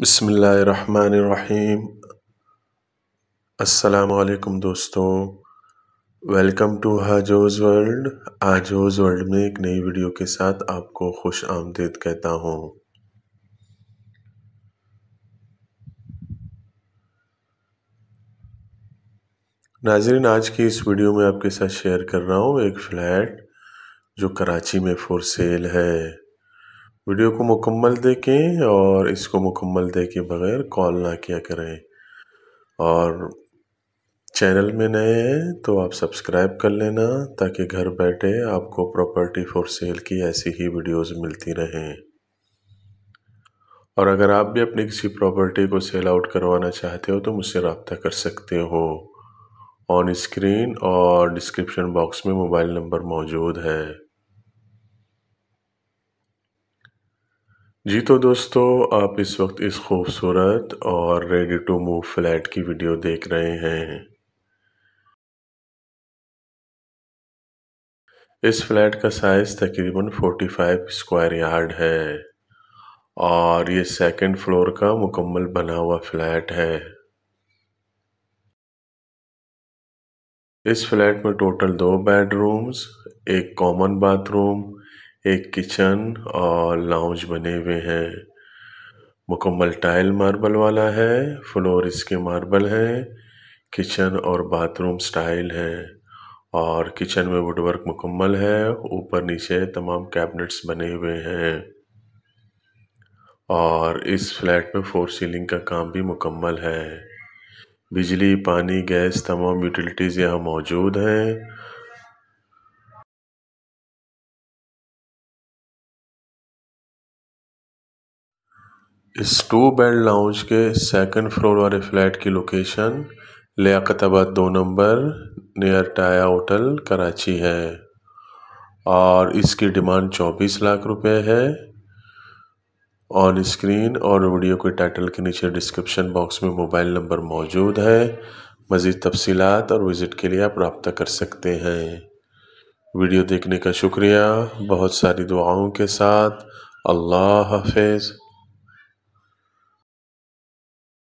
बसमीम असलकुम दोस्तों welcome to Hajoz world Hajoz world में एक नई वीडियो के साथ आपको खुश आमदेद कहता हूँ नाजरीन आज की इस वीडियो में आपके साथ शेयर कर रहा हूँ एक फ़्लैट जो कराची में फ़ोर सेल है वीडियो को मुकम्मल देखें और इसको मुकम्मल देखे बगैर कॉल ना किया करें और चैनल में नए हैं तो आप सब्सक्राइब कर लेना ताकि घर बैठे आपको प्रॉपर्टी फॉर सेल की ऐसी ही वीडियोस मिलती रहें और अगर आप भी अपनी किसी प्रॉपर्टी को सेल आउट करवाना चाहते हो तो मुझसे रबता कर सकते हो ऑन स्क्रीन और डिस्क्रिप्शन बॉक्स में मोबाइल नंबर मौजूद है जी तो दोस्तों आप इस वक्त इस खूबसूरत और रेडी टू मूव फ्लैट की वीडियो देख रहे हैं इस फ्लैट का साइज़ तकरीबन 45 स्क्वायर यार्ड है और ये सेकंड फ्लोर का मुकम्मल बना हुआ फ्लैट है इस फ्लैट में टोटल दो बेडरूम्स एक कॉमन बाथरूम एक किचन और लाउंज बने हुए हैं मुकम्मल टाइल मार्बल वाला है फ्लोर इसके मार्बल है किचन और बाथरूम स्टाइल है और किचन में वुडवर्क मुकम्मल है ऊपर नीचे तमाम कैबिनेट्स बने हुए हैं और इस फ्लैट में फोर सीलिंग का काम भी मुकम्मल है बिजली पानी गैस तमाम यूटिलिटीज़ यहाँ मौजूद हैं इस टू बेड लाउंज के सेकंड फ्लोर वाले फ्लैट की लोकेशन लियाकताबाद दो number near Taya hotel Karachi है और इसकी डिमांड चौबीस लाख रुपए है ऑन स्क्रीन और वीडियो के टाइटल के नीचे डिस्क्रिप्शन बॉक्स में मोबाइल नंबर मौजूद है मज़ीद तफसीलात और विज़िट के लिए आप रबता कर सकते हैं वीडियो देखने का शुक्रिया बहुत सारी दुआओं के साथ अल्लाह हाफिज़